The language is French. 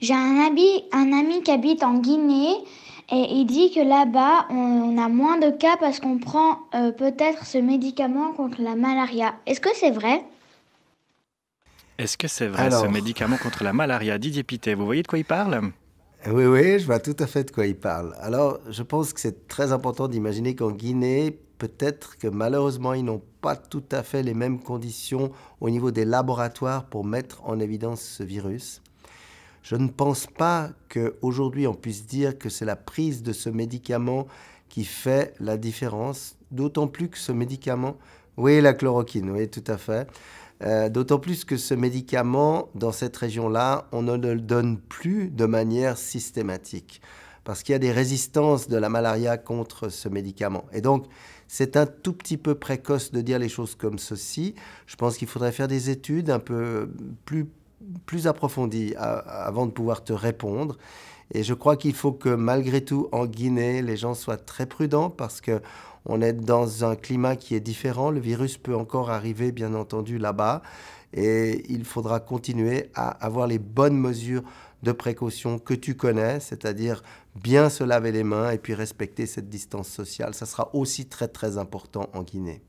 J'ai un, ami, un ami qui habite en Guinée et il dit que là-bas, on, a moins de cas parce qu'on prend euh, peut-être ce médicament contre la malaria. Est-ce que c'est vrai Est-ce que c'est vrai ce médicament contre la malaria Didier Pité, vous voyez de quoi il parle oui, oui, je vois tout à fait de quoi il parle. Alors, je pense que c'est très important d'imaginer qu'en Guinée, peut-être que malheureusement, ils n'ont pas tout à fait les mêmes conditions au niveau des laboratoires pour mettre en évidence ce virus. Je ne pense pas qu'aujourd'hui on puisse dire que c'est la prise de ce médicament qui fait la différence, d'autant plus que ce médicament, oui, la chloroquine, oui, tout à fait, euh, d'autant plus que ce médicament, dans cette région-là, on ne le donne plus de manière systématique, parce qu'il y a des résistances de la malaria contre ce médicament. Et donc, c'est un tout petit peu précoce de dire les choses comme ceci. Je pense qu'il faudrait faire des études un peu plus plus approfondie avant de pouvoir te répondre. Et je crois qu'il faut que malgré tout, en Guinée, les gens soient très prudents parce que on est dans un climat qui est différent. Le virus peut encore arriver, bien entendu, là-bas. Et il faudra continuer à avoir les bonnes mesures de précaution que tu connais, c'est-à-dire bien se laver les mains et puis respecter cette distance sociale. Ça sera aussi très très important en Guinée.